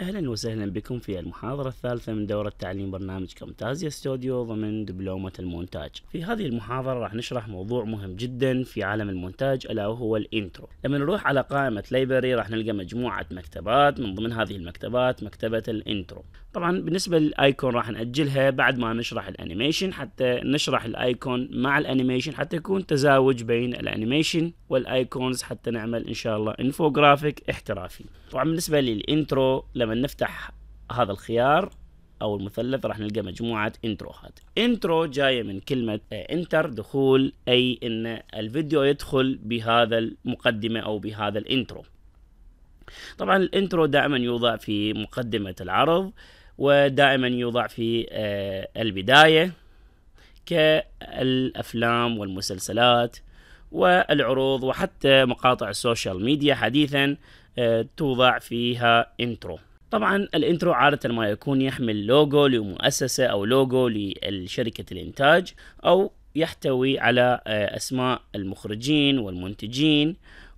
أهلا وسهلا بكم في المحاضرة الثالثة من دورة تعليم برنامج كامتازيا ستوديو ضمن دبلومة المونتاج في هذه المحاضرة راح نشرح موضوع مهم جدا في عالم المونتاج ألا وهو الإنترو لما نروح على قائمة لايبرري راح نلقى مجموعة مكتبات من ضمن هذه المكتبات مكتبة الإنترو طبعا بالنسبة للايكون راح نأجلها بعد ما نشرح الانيميشن حتى نشرح الايكون مع الانيميشن حتى يكون تزاوج بين الانيميشن والايكونز حتى نعمل ان شاء الله انفوجرافيك احترافي طبعا بالنسبة للانترو لما نفتح هذا الخيار او المثلث راح نلقى مجموعه انتروهات انترو جايه من كلمه انتر دخول اي ان الفيديو يدخل بهذا المقدمه او بهذا الانترو طبعا الانترو دائما يوضع في مقدمه العرض ودائما يوضع في آه، البداية كالأفلام والمسلسلات والعروض وحتى مقاطع السوشيال ميديا حديثا آه، توضع فيها انترو طبعا الانترو عادة ما يكون يحمل لوجو لمؤسسة او لوجو لشركة الانتاج او يحتوي على آه، اسماء المخرجين والمنتجين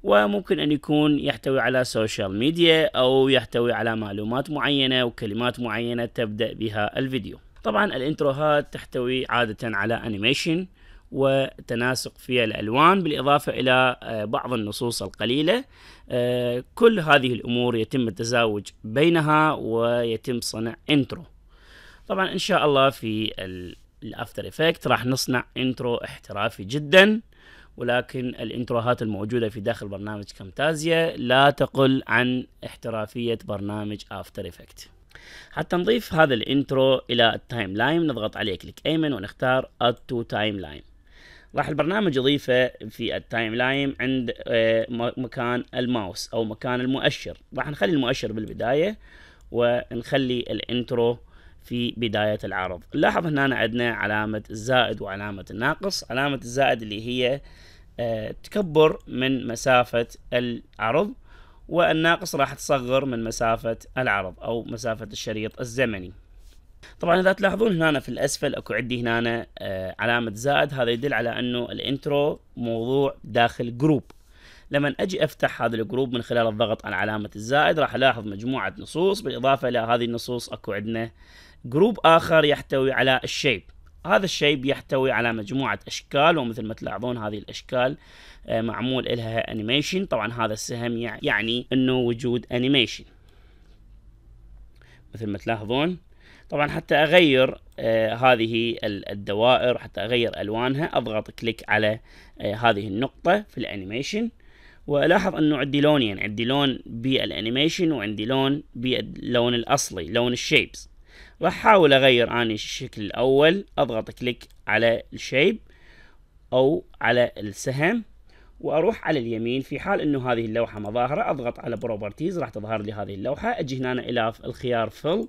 وممكن أن يكون يحتوي على سوشيال ميديا أو يحتوي على معلومات معينة وكلمات معينة تبدأ بها الفيديو طبعا الانتروهات تحتوي عادة على أنيميشن وتناسق في الألوان بالإضافة إلى آه، بعض النصوص القليلة آه، كل هذه الأمور يتم التزاوج بينها ويتم صنع انترو طبعا إن شاء الله في الأفتر إفكت راح نصنع انترو احترافي جدا ولكن الانتروهات الموجودة في داخل برنامج كامتازيا لا تقل عن احترافية برنامج افتر افكت حتى نضيف هذا الانترو الى التايم لاين نضغط عليه كليك ايمن ونختار اد تو تايم لاين راح البرنامج يضيفه في التايم لاين عند آه، مكان الماوس او مكان المؤشر راح نخلي المؤشر بالبدايه ونخلي الانترو في بداية العرض نلاحظ هنا عندنا علامة الزائد وعلامة الناقص علامة الزائد اللي هي آه، تكبر من مسافة العرض والناقص راح تصغر من مسافة العرض أو مسافة الشريط الزمني طبعا اذا تلاحظون هنا في الاسفل اكو عندي هنا آه، علامه زائد هذا يدل على انه الانترو موضوع داخل جروب لما اجي افتح هذا الجروب من خلال الضغط على علامه الزائد راح الاحظ مجموعه نصوص بالاضافه الى هذه النصوص اكو عندنا جروب آخر يحتوي على الشيب هذا الشيب يحتوي على مجموعة أشكال ومثل ما تلاحظون هذه الأشكال آه، معمول لها أنيميشن طبعا هذا السهم يعني أنه وجود أنيميشن مثل ما تلاحظون طبعا حتى أغير آه، هذه الدوائر حتى أغير ألوانها أضغط كليك على آه، هذه النقطة في الأنيميشن وألاحظ أنه عندي لونين عندي لون بالأنيميشن وعندي لون باللون الأصلي لون الشيبس راح احاول اغير اني الشكل الاول اضغط كليك على الشيب او على السهم واروح على اليمين في حال انه هذه اللوحه مظاهره اضغط على بروبرتيز راح تظهر لي هذه اللوحه اجي هنا الى الخيار فل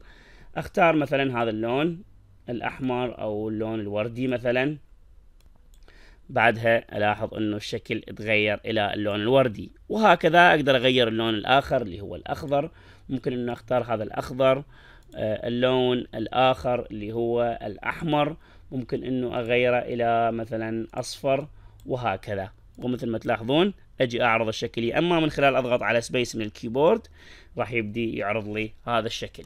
اختار مثلا هذا اللون الاحمر او اللون الوردي مثلا بعدها الاحظ انه الشكل اتغير الى اللون الوردي وهكذا اقدر اغير اللون الاخر اللي هو الاخضر ممكن انه اختار هذا الاخضر آه، اللون الآخر اللي هو الأحمر ممكن أنه أغيره إلى مثلا أصفر وهكذا ومثل ما تلاحظون أجي أعرض الشكل أما من خلال أضغط على سبيس من الكيبورد راح يبدي يعرض لي هذا الشكل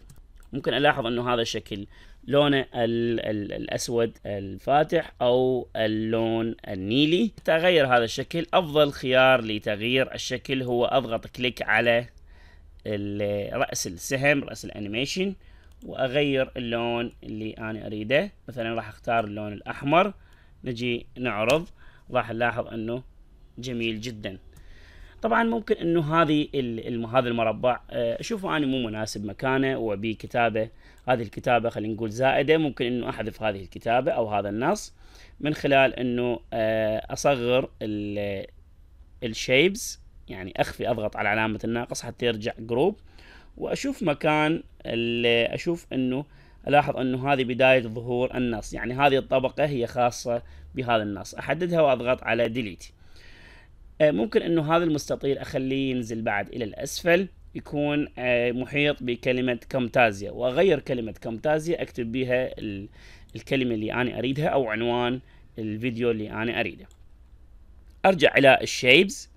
ممكن ألاحظ أنه هذا الشكل لونه الأسود الفاتح أو اللون النيلي تغير هذا الشكل أفضل خيار لتغيير الشكل هو أضغط كليك على رأس السهم رأس الأنيميشن واغير اللون اللي انا اريده مثلا راح اختار اللون الاحمر نجي نعرض راح نلاحظ انه جميل جدا طبعا ممكن انه هذه هذا المربع اشوفه آه، انا مو مناسب مكانه وبي كتابه هذه الكتابه خلينا نقول زائده ممكن انه احذف هذه الكتابه او هذا النص من خلال انه آه، اصغر الشيبس يعني اخفي اضغط على علامه الناقص حتى يرجع جروب واشوف مكان اللي اشوف انه الاحظ انه هذه بداية ظهور النص يعني هذه الطبقة هي خاصة بهذا النص احددها واضغط على ديليت آه، ممكن انه هذا المستطيل اخليه ينزل بعد الى الاسفل يكون آه، محيط بكلمة كامتازيا واغير كلمة كامتازيا اكتب بها الكلمة اللي انا اريدها او عنوان الفيديو اللي انا اريده ارجع الى الشيبز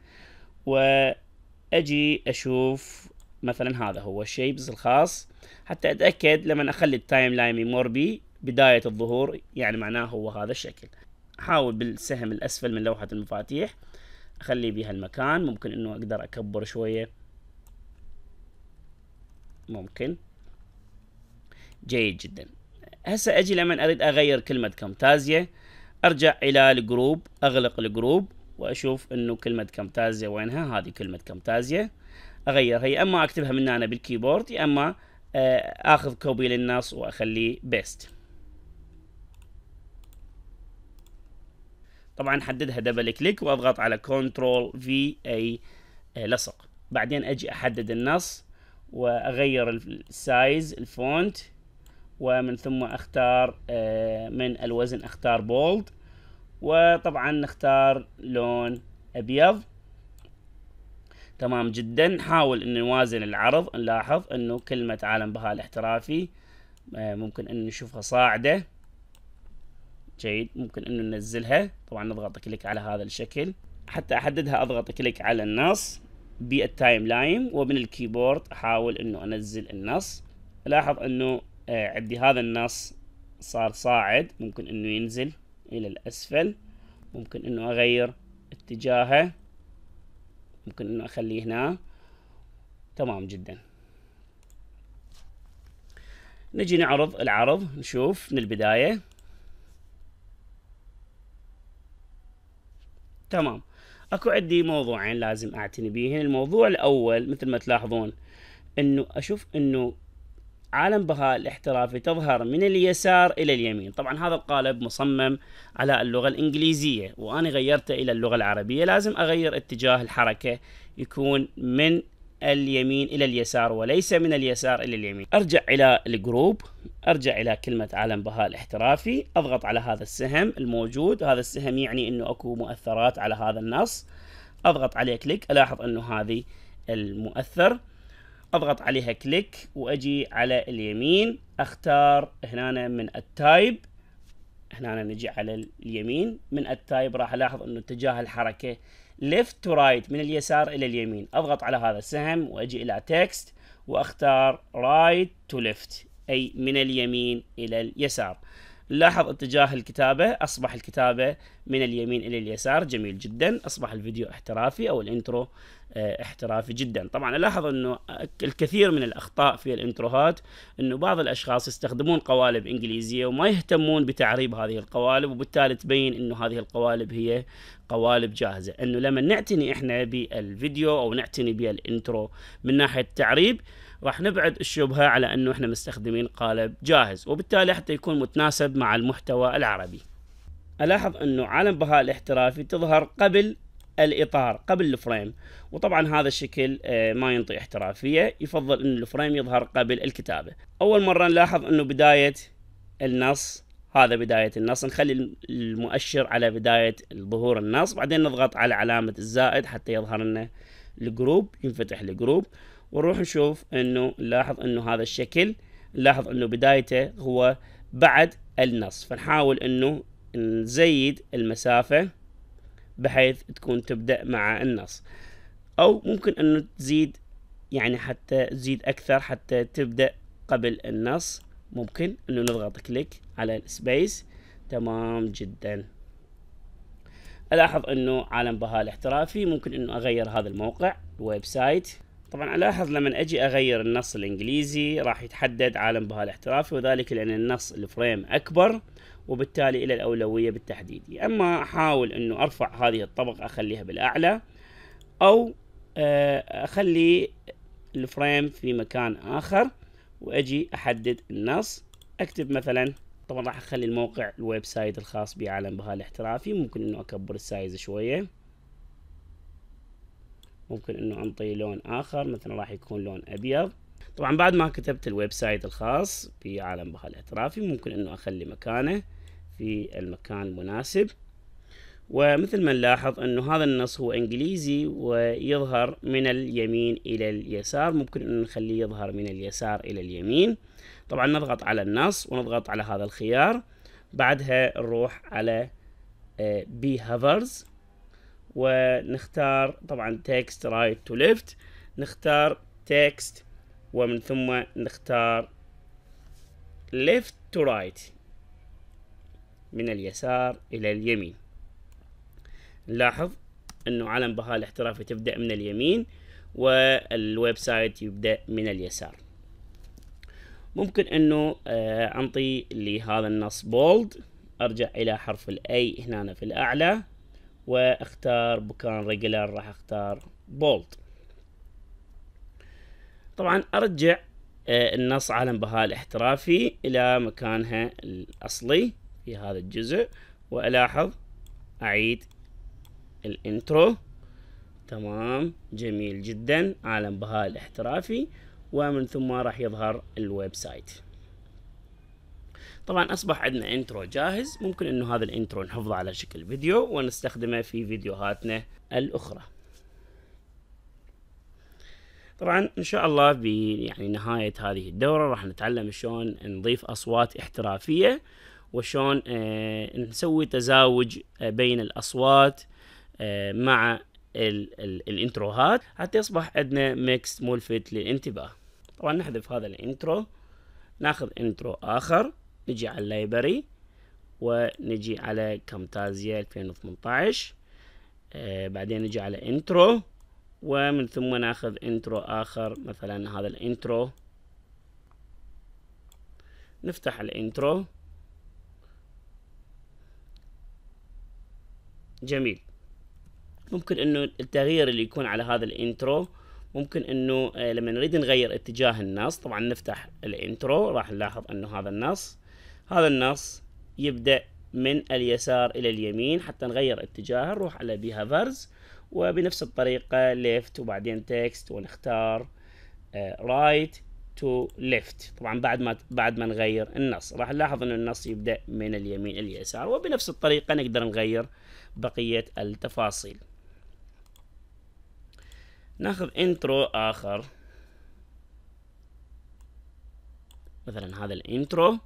واجي اشوف مثلا هذا هو الشيبز الخاص حتى اتاكد لما اخلي التايم لاين يمر بي بدايه الظهور يعني معناه هو هذا الشكل احاول بالسهم الاسفل من لوحه المفاتيح اخليه بهالمكان ممكن انه اقدر اكبر شويه ممكن جيد جدا هسه اجي لما اريد اغير كلمه كامتازيا ارجع الى الجروب اغلق الجروب واشوف انه كلمه كامتازيا وينها هذه كلمه كامتازيا اغيرها يا اما اكتبها من هنا بالكيبورد يا اما آه، اخذ كوبي للنص واخليه بيست طبعا حددها دبل كليك واضغط على كنترول في اي لصق بعدين اجي احدد النص واغير السايز الفونت ومن ثم اختار آه، من الوزن اختار بولد وطبعا نختار لون ابيض تمام جدا نحاول انه نوازن العرض نلاحظ انه كلمة عالم بها الاحترافي آه، ممكن انه نشوفها صاعدة جيد ممكن انه ننزلها طبعا نضغط كليك على هذا الشكل حتى احددها اضغط كليك على النص بالتايم لاين ومن الكيبورد احاول انه انزل النص لاحظ انه آه، عندي هذا النص صار صاعد ممكن انه ينزل الى الاسفل ممكن انه اغير اتجاهه ممكن انه اخليه هنا تمام جدا نجي نعرض العرض نشوف من البداية تمام اكو عندي موضوعين لازم اعتني بيهن الموضوع الاول مثل ما تلاحظون انه اشوف انه عالم بهاء الاحترافي تظهر من اليسار إلى اليمين طبعا هذا القالب مصمم على اللغة الإنجليزية وأنا غيرته إلى اللغة العربية لازم أغير اتجاه الحركة يكون من اليمين إلى اليسار وليس من اليسار إلى اليمين أرجع إلى الجروب أرجع إلى كلمة عالم بهاء الاحترافي أضغط على هذا السهم الموجود هذا السهم يعني أنه أكو مؤثرات على هذا النص أضغط عليه كليك ألاحظ أنه هذه المؤثر اضغط عليها كليك واجي على اليمين اختار هنا من التايب هنا نجي على اليمين من التايب راح الاحظ انه اتجاه الحركه ليفت تو رايت من اليسار الى اليمين اضغط على هذا السهم واجي الى تكست واختار رايت تو ليفت اي من اليمين الى اليسار لاحظ اتجاه الكتابة أصبح الكتابة من اليمين إلى اليسار جميل جدا أصبح الفيديو احترافي أو الانترو آه، احترافي جدا طبعا ألاحظ أنه الكثير من الأخطاء في الانتروهات أنه بعض الأشخاص يستخدمون قوالب إنجليزية وما يهتمون بتعريب هذه القوالب وبالتالي تبين أنه هذه القوالب هي قوالب جاهزة أنه لما نعتني إحنا بالفيديو أو نعتني بالانترو من ناحية التعريب راح نبعد الشبهة على أنه إحنا مستخدمين قالب جاهز وبالتالي حتى يكون متناسب مع المحتوى العربي ألاحظ أنه عالم بهاء الاحترافي تظهر قبل الاطار قبل الفريم وطبعا هذا الشكل آه، ما ينطي احترافيه يفضل ان الفريم يظهر قبل الكتابه اول مره نلاحظ انه بدايه النص هذا بدايه النص نخلي المؤشر على بدايه ظهور النص بعدين نضغط على علامه الزائد حتى يظهر لنا الجروب ينفتح الجروب ونروح نشوف انه نلاحظ انه هذا الشكل نلاحظ انه بدايته هو بعد النص فنحاول انه نزيد المسافة بحيث تكون تبدأ مع النص او ممكن انه تزيد يعني حتى تزيد اكثر حتى تبدأ قبل النص ممكن انه نضغط كليك على السبيس تمام جدا الاحظ انه عالم بها الاحترافي ممكن انه اغير هذا الموقع الويب سايت طبعا ألاحظ لما أجي أغير النص الإنجليزي راح يتحدد عالم بها الاحترافي وذلك لأن النص الفريم أكبر وبالتالي إلى الأولوية بالتحديد أما أحاول أنه أرفع هذه الطبقة أخليها بالأعلى أو آه، أخلي الفريم في مكان آخر وأجي أحدد النص أكتب مثلا طبعا راح أخلي الموقع الويب سايت الخاص بعالم بها الاحترافي ممكن أنه أكبر السايز شوية ممكن انه انطي لون اخر مثلا راح يكون لون ابيض طبعا بعد ما كتبت الويب سايت الخاص بعالم بها الاحترافي ممكن انه اخلي مكانه في المكان المناسب ومثل ما نلاحظ انه هذا النص هو انجليزي ويظهر من اليمين الى اليسار ممكن انه نخليه يظهر من اليسار الى اليمين طبعا نضغط على النص ونضغط على هذا الخيار بعدها نروح على بي آه، هافرز ونختار طبعا text رايت to ليفت نختار تكست ومن ثم نختار left to right من اليسار إلى اليمين نلاحظ أنه علم بها الاحترافي تبدأ من اليمين والويب سايت يبدأ من اليسار ممكن أنه أنطي آه، لهذا النص بولد أرجع إلى حرف الأي هنا في الأعلى واختار بكان ريجلر راح اختار بولد طبعا ارجع آه، النص عالم بهاء الاحترافي الى مكانها الاصلي في هذا الجزء والاحظ اعيد الانترو تمام جميل جدا عالم بهاء الاحترافي ومن ثم راح يظهر الويب سايت طبعا اصبح عندنا انترو جاهز ممكن انه هذا الانترو نحفظه على شكل فيديو ونستخدمه في فيديوهاتنا الاخرى طبعا ان شاء الله ب يعني نهايه هذه الدوره راح نتعلم شلون نضيف اصوات احترافيه وشون آه نسوي تزاوج آه بين الأصوات آه مع الـ الـ الانتروهات حتى يصبح عندنا ميكس ملفت للانتباه طبعا نحذف هذا الانترو ناخذ انترو آخر نجي على اللايبرري ونجي على كامتازيا 2018 آه بعدين نجي على انترو ومن ثم ناخذ انترو اخر مثلا هذا الانترو نفتح الانترو جميل ممكن انه التغيير اللي يكون على هذا الانترو ممكن انه آه، لما نريد نغير اتجاه النص طبعا نفتح الانترو راح نلاحظ انه هذا النص هذا النص يبدأ من اليسار إلى اليمين حتى نغير اتجاهه نروح على behaviors وبنفس الطريقة left وبعدين text ونختار آه، right to left طبعا بعد ما بعد ما نغير النص راح نلاحظ أن النص يبدأ من اليمين إلى اليسار وبنفس الطريقة نقدر نغير بقية التفاصيل ناخذ انترو آخر مثلا هذا الانترو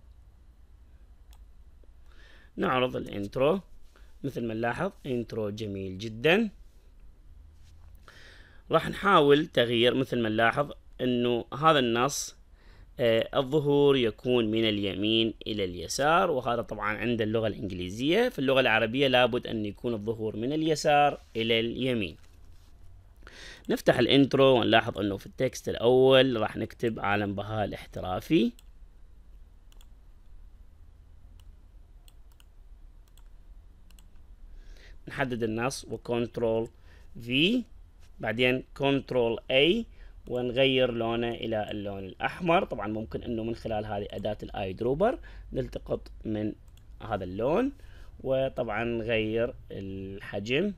نعرض الانترو مثل ما نلاحظ انترو جميل جدا راح نحاول تغيير مثل ما نلاحظ انه هذا النص آه الظهور يكون من اليمين الى اليسار وهذا طبعا عند اللغة الانجليزية في اللغة العربية لابد ان يكون الظهور من اليسار الى اليمين نفتح الانترو ونلاحظ انه في التكست الاول راح نكتب عالم بهاء الاحترافي نحدد النص وكنترول في بعدين كنترول اي ونغير لونه الى اللون الاحمر طبعا ممكن انه من خلال هذه اداة الاي دروبر نلتقط من هذا اللون وطبعا نغير الحجم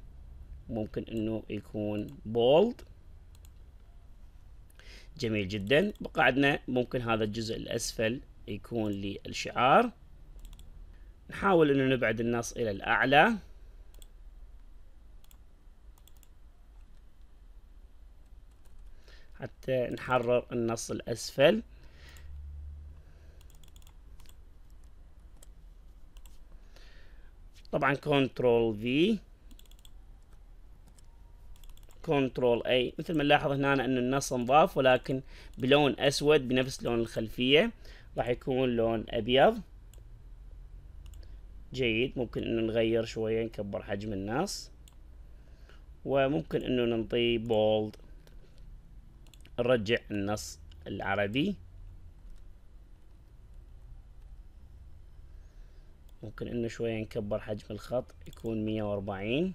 ممكن انه يكون بولد جميل جدا بقى عندنا ممكن هذا الجزء الاسفل يكون للشعار نحاول انه نبعد النص الى الاعلى حتى نحرر النص الأسفل طبعا كنترول في كنترول اي مثل ما نلاحظ هنا ان النص انضاف ولكن بلون اسود بنفس لون الخلفية راح يكون لون ابيض جيد ممكن انه نغير شوية نكبر حجم النص وممكن انه ننطيه بولد نرجع النص العربي ممكن انه شوية نكبر حجم الخط يكون مية واربعين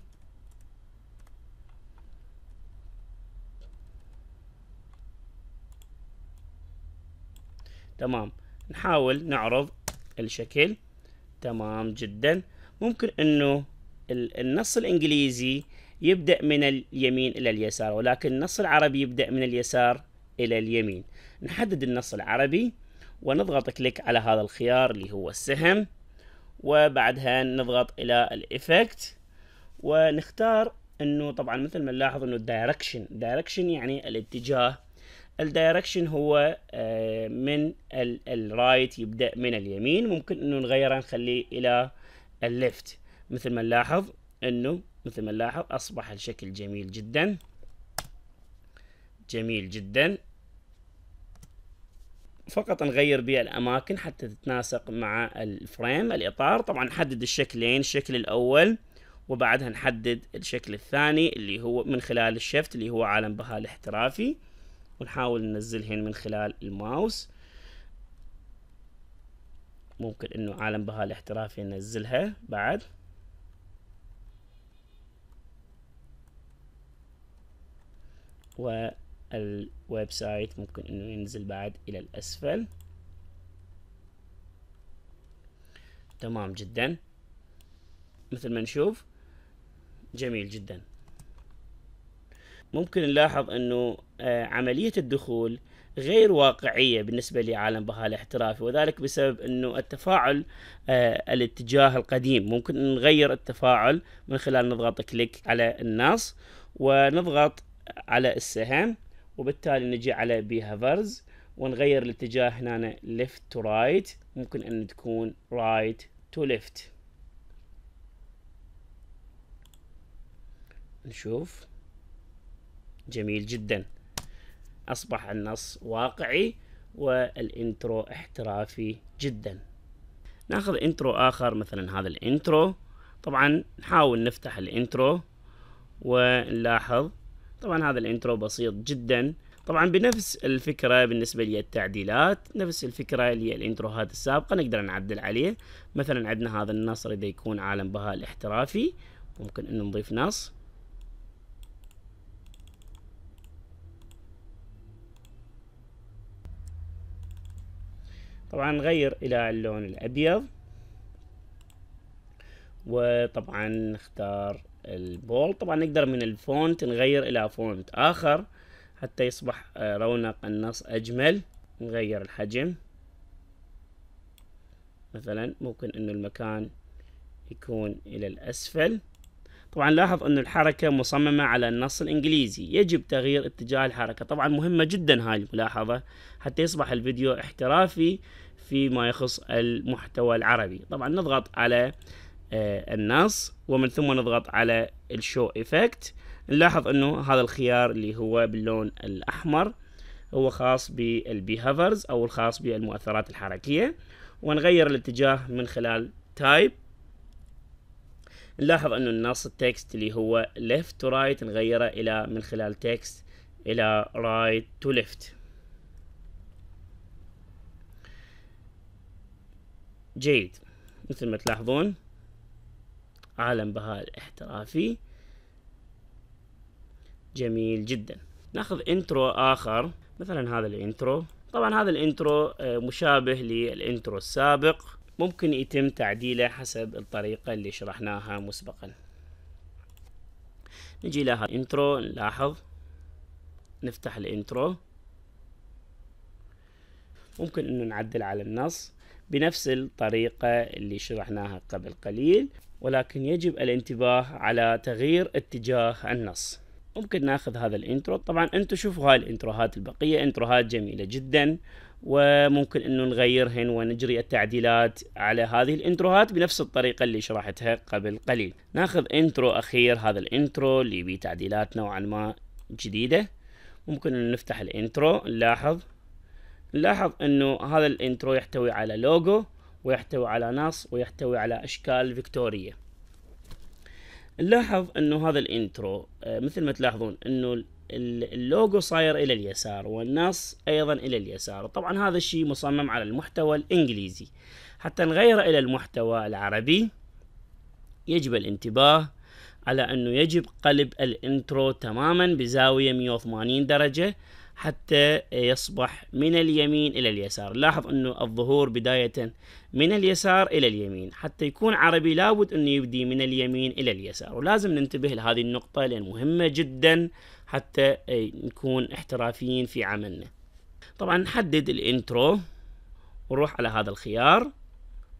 تمام نحاول نعرض الشكل تمام جدا ممكن انه النص الانجليزي يبدأ من اليمين إلى اليسار ولكن النص العربي يبدأ من اليسار إلى اليمين نحدد النص العربي ونضغط كليك على هذا الخيار اللي هو السهم وبعدها نضغط إلى الإفكت ونختار انه طبعا مثل ما نلاحظ انه الدايركشن دايركشن يعني الاتجاه الدايركشن هو آه، من الرايت يبدا من اليمين ممكن انه نغيره نخليه الى الليفت مثل ما نلاحظ انه مثل ما نلاحظ أصبح الشكل جميل جدا جميل جدا فقط نغير بها الأماكن حتى تتناسق مع الفريم الإطار طبعا نحدد الشكلين الشكل الأول وبعدها نحدد الشكل الثاني اللي هو من خلال الشفت اللي هو عالم بها الاحترافي ونحاول ننزلهن من خلال الماوس ممكن انه عالم بها الاحترافي ننزلها بعد والويب سايت ممكن انه ينزل بعد الى الاسفل تمام جدا مثل ما نشوف جميل جدا ممكن نلاحظ انه آه، عملية الدخول غير واقعية بالنسبة لعالم بها الاحترافي وذلك بسبب انه التفاعل آه، الاتجاه القديم ممكن نغير التفاعل من خلال نضغط كليك على النص ونضغط على السهم وبالتالي نجي على بيهافرز ونغير الاتجاه هنا ليفت تو رايت ممكن ان تكون رايت تو ليفت نشوف جميل جدا اصبح النص واقعي والانترو احترافي جدا ناخذ انترو اخر مثلا هذا الانترو طبعا نحاول نفتح الانترو ونلاحظ طبعا هذا الانترو بسيط جدا طبعا بنفس الفكرة بالنسبة لي التعديلات نفس الفكرة اللي الانتروهات السابقة نقدر نعدل عليه مثلا عندنا هذا النص اذا يكون عالم بهاء الاحترافي ممكن انه نضيف نص طبعا نغير الى اللون الابيض وطبعا نختار البول طبعا نقدر من الفونت نغير الى فونت اخر حتى يصبح آه، رونق النص اجمل نغير الحجم مثلا ممكن انه المكان يكون الى الاسفل طبعا لاحظ ان الحركة مصممة على النص الانجليزي يجب تغيير اتجاه الحركة طبعا مهمة جدا هاي الملاحظة حتى يصبح الفيديو احترافي فيما يخص المحتوى العربي طبعا نضغط على آه، الناس ومن ثم نضغط على الشو ايفكت نلاحظ انه هذا الخيار اللي هو باللون الاحمر هو خاص بالبيهافرز او الخاص بالمؤثرات الحركيه ونغير الاتجاه من خلال تايب نلاحظ انه النص التكست اللي هو ليفت تو رايت نغيره الى من خلال تكست الى رايت تو ليفت جيد مثل ما تلاحظون عالم بهاء الاحترافي جميل جدا ناخذ انترو اخر مثلا هذا الانترو طبعا هذا الانترو آه، مشابه للانترو السابق ممكن يتم تعديله حسب الطريقة اللي شرحناها مسبقا نجي لها انترو نلاحظ نفتح الانترو ممكن انه نعدل على النص بنفس الطريقة اللي شرحناها قبل قليل ولكن يجب الانتباه على تغيير اتجاه النص ممكن ناخذ هذا الانترو طبعا انتم شوفوا هاي الانتروهات البقية انتروهات جميلة جدا وممكن انه نغيرهن ونجري التعديلات على هذه الانتروهات بنفس الطريقة اللي شرحتها قبل قليل ناخذ انترو اخير هذا الانترو اللي بيه تعديلات نوعا ما جديدة ممكن انه نفتح الانترو نلاحظ نلاحظ انه هذا الانترو يحتوي على لوجو ويحتوي على نص ويحتوي على أشكال فيكتورية نلاحظ أنه هذا الإنترو آه، مثل ما تلاحظون أنه اللوجو صاير إلى اليسار والنص أيضا إلى اليسار طبعا هذا الشيء مصمم على المحتوى الإنجليزي حتى نغيره إلى المحتوى العربي يجب الانتباه على أنه يجب قلب الإنترو تماما بزاوية 180 درجة حتى يصبح من اليمين إلى اليسار لاحظ أنه الظهور بداية من اليسار إلى اليمين حتى يكون عربي لابد أنه يبدي من اليمين إلى اليسار ولازم ننتبه لهذه النقطة لأن مهمة جدا حتى نكون احترافيين في عملنا طبعا نحدد الانترو ونروح على هذا الخيار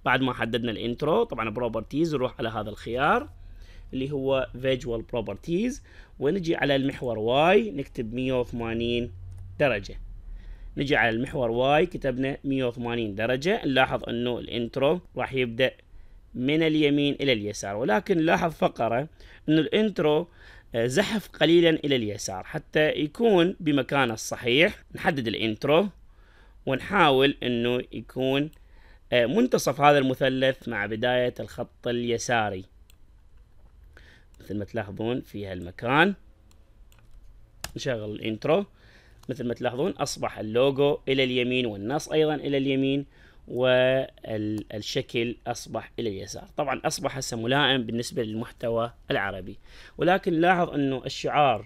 بعد ما حددنا الانترو طبعا بروبرتيز نروح على هذا الخيار اللي هو فيجوال بروبرتيز ونجي على المحور واي نكتب 180 درجة نجي على المحور واي كتبنا 180 درجة نلاحظ انه الانترو راح يبدأ من اليمين الى اليسار ولكن لاحظ فقرة انه الانترو آه، زحف قليلا الى اليسار حتى يكون بمكانه الصحيح نحدد الانترو ونحاول انه يكون آه، منتصف هذا المثلث مع بداية الخط اليساري مثل ما تلاحظون في هالمكان نشغل الانترو مثل ما تلاحظون أصبح اللوجو إلى اليمين والنص أيضا إلى اليمين والشكل أصبح إلى اليسار طبعا أصبح هسه ملائم بالنسبة للمحتوى العربي ولكن لاحظ أنه الشعار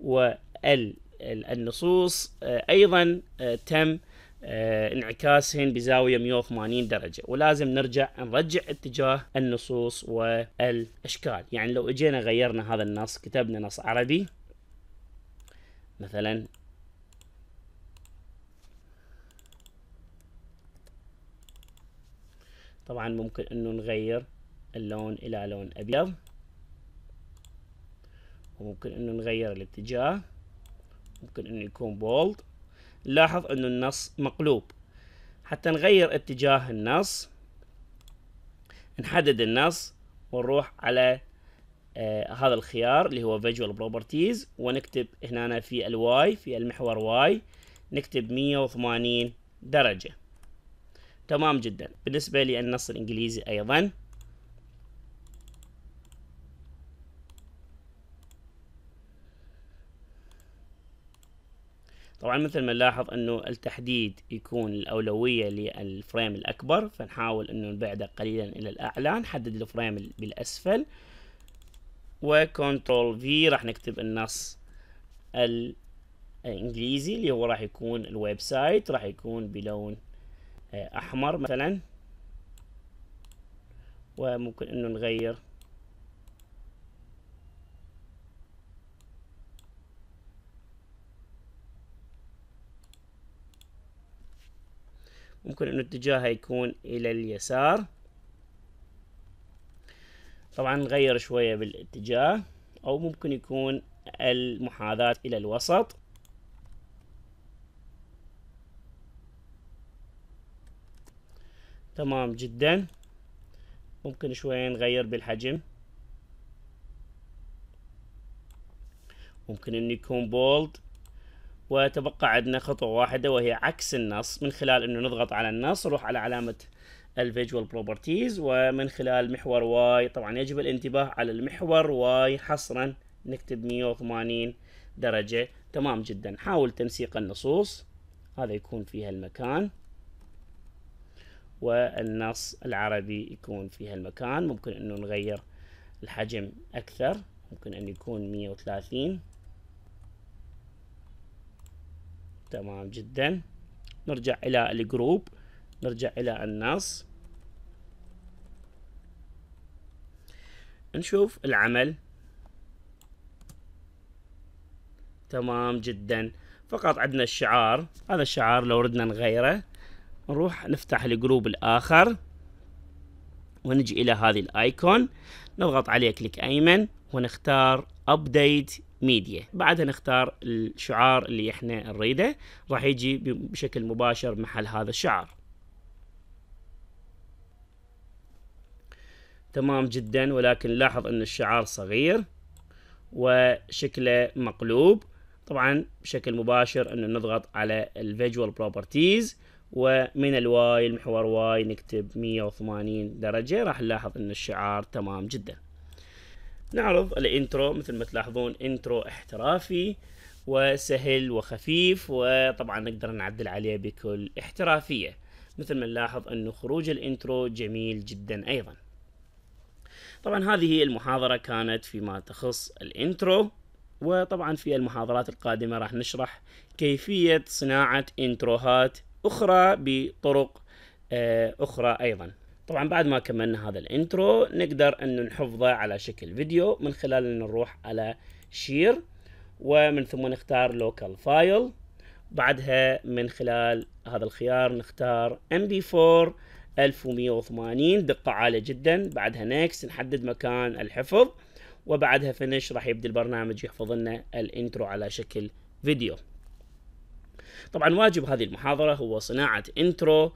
والنصوص آه، أيضا آه، تم آه، انعكاسهن بزاوية 180 درجة ولازم نرجع نرجع اتجاه النصوص والأشكال يعني لو اجينا غيرنا هذا النص كتبنا نص عربي مثلا طبعا ممكن انه نغير اللون الى لون ابيض وممكن انه نغير الاتجاه ممكن انه يكون بولد نلاحظ انه النص مقلوب حتى نغير اتجاه النص نحدد النص ونروح على آه هذا الخيار اللي هو فيجوال بروبرتيز ونكتب هنا في الواي في المحور واي نكتب 180 درجه تمام جدا بالنسبة للنص الإنجليزي أيضا طبعا مثل ما نلاحظ انه التحديد يكون الاولويه للفريم الاكبر فنحاول انه نبعده قليلا الى الاعلى نحدد الفريم بالاسفل وكنترول في راح نكتب النص الانجليزي اللي هو راح يكون الويب سايت راح يكون بلون آه، احمر مثلا وممكن انه نغير ممكن انه اتجاهها يكون الى اليسار طبعا نغير شوية بالاتجاه او ممكن يكون المحاذاة الى الوسط تمام جدا ممكن شوية نغير بالحجم ممكن ان يكون بولد وتبقى عندنا خطوة واحدة وهي عكس النص من خلال انه نضغط على النص نروح على علامة الفيجوال بروبرتيز ومن خلال محور واي طبعا يجب الانتباه على المحور واي حصرا نكتب 180 درجة تمام جدا حاول تنسيق النصوص هذا يكون في هالمكان والنص العربي يكون في هالمكان ممكن انه نغير الحجم اكثر ممكن ان يكون 130 تمام جدا نرجع الى الجروب نرجع الى النص نشوف العمل تمام جدا فقط عندنا الشعار هذا الشعار لو ردنا نغيره نروح نفتح الجروب الآخر ونجي إلى هذه الآيكون نضغط عليه كليك أيمن ونختار أبديت ميديا بعدها نختار الشعار اللي احنا نريده راح يجي بشكل مباشر محل هذا الشعار تمام جدا ولكن لاحظ ان الشعار صغير وشكله مقلوب طبعا بشكل مباشر انه نضغط على الفيجوال بروبرتيز ومن الواي المحور واي نكتب 180 درجة راح نلاحظ ان الشعار تمام جدا نعرض الانترو مثل ما تلاحظون انترو احترافي وسهل وخفيف وطبعا نقدر نعدل عليه بكل احترافية مثل ما نلاحظ انه خروج الانترو جميل جدا ايضا طبعا هذه المحاضرة كانت فيما تخص الانترو وطبعا في المحاضرات القادمة راح نشرح كيفية صناعة انتروهات أخرى بطرق آه، أخرى أيضا طبعا بعد ما كملنا هذا الانترو نقدر أن نحفظه على شكل فيديو من خلال أن نروح على شير ومن ثم نختار لوكال فايل بعدها من خلال هذا الخيار نختار MP4 1180 دقة عالية جدا بعدها next نحدد مكان الحفظ وبعدها فينيش راح يبدأ البرنامج يحفظ لنا الانترو على شكل فيديو طبعا واجب هذه المحاضرة هو صناعة انترو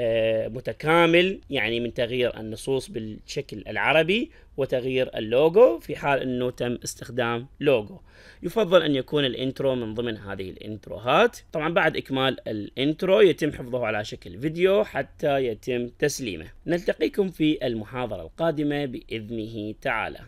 آه، متكامل يعني من تغيير النصوص بالشكل العربي وتغيير اللوجو في حال انه تم استخدام لوجو يفضل ان يكون الانترو من ضمن هذه الانتروهات طبعا بعد اكمال الانترو يتم حفظه على شكل فيديو حتى يتم تسليمه نلتقيكم في المحاضرة القادمة بإذنه تعالى